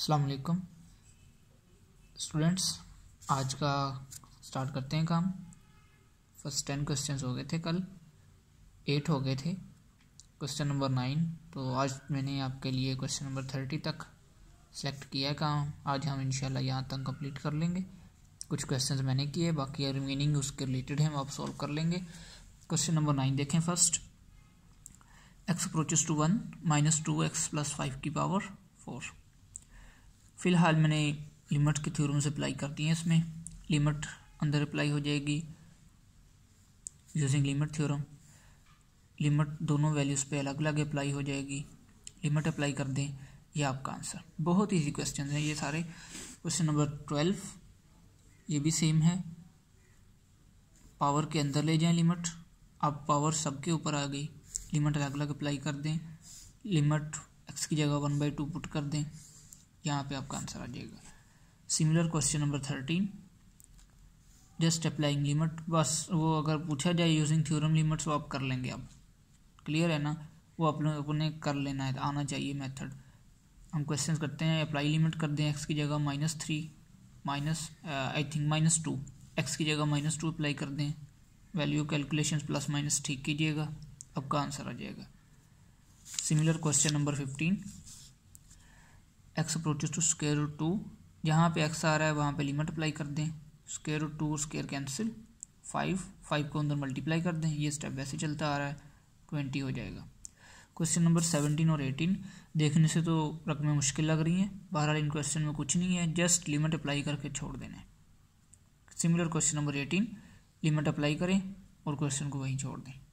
असलकम स्टूडेंट्स आज का स्टार्ट करते हैं काम फर्स्ट टेन क्वेश्चन हो गए थे कल एट हो गए थे क्वेश्चन नंबर नाइन तो आज मैंने आपके लिए क्वेश्चन नंबर थर्टी तक सेलेक्ट किया है काम आज हम इंशाल्लाह यहाँ तक कंप्लीट कर लेंगे कुछ क्वेश्चन मैंने किए बाकी रिमेनिंग उसके रिलेटेड हैं हम आप सॉल्व कर लेंगे क्वेश्चन नंबर नाइन देखें first x approaches to one minus two x plus five की पावर फोर फ़िलहाल मैंने लिमट के थ्योरम से अप्लाई कर दी है इसमें लिमट अंदर अप्लाई हो जाएगी यूजिंग लिमिट थ्योरम लिमट दोनों वैल्यूज़ पे अलग अलग अप्लाई हो जाएगी लिमट अप्लाई कर दें ये आपका आंसर बहुत ईजी क्वेश्चन है ये सारे क्वेश्चन नंबर ट्वेल्व ये भी सेम है पावर के अंदर ले जाएं लिमिट अब पावर सब के ऊपर आ गई लिमिट अलग अलग अप्लाई कर दें लिमिट एक्स की जगह वन बाई टू पुट कर दें यहाँ पे आपका आंसर आ जाएगा similar question number thirteen just applying limit बस वो अगर पूछा जाए यूजिंग थ्योरम लिमिट्स वो आप कर लेंगे आप क्लियर है ना वो आप लोगों ने कर लेना है आना चाहिए मेथड हम क्वेश्चन करते हैं अप्लाई लिमिट कर दें एक्स की जगह minus three minus I think minus two x की जगह माइनस टू अप्लाई कर दें वैल्यू कैलकुलेशन प्लस माइनस ठीक कीजिएगा आपका आंसर आ जाएगा similar question number fifteen x approaches to square root two जहाँ पे एक्स आ रहा है वहाँ पे लिमिट अप्लाई कर दें square root two square cancel five five को अंदर मल्टीप्लाई कर दें ये स्टेप वैसे चलता आ रहा है ट्वेंटी हो जाएगा क्वेश्चन नंबर सेवनटीन और एटीन देखने से तो रकमें मुश्किल लग रही हैं बहरहाल इन क्वेश्चन में कुछ नहीं है जस्ट लिमिट अप्लाई करके छोड़ देना है similar question number eighteen limit apply करें और क्वेश्चन को वहीं छोड़ दें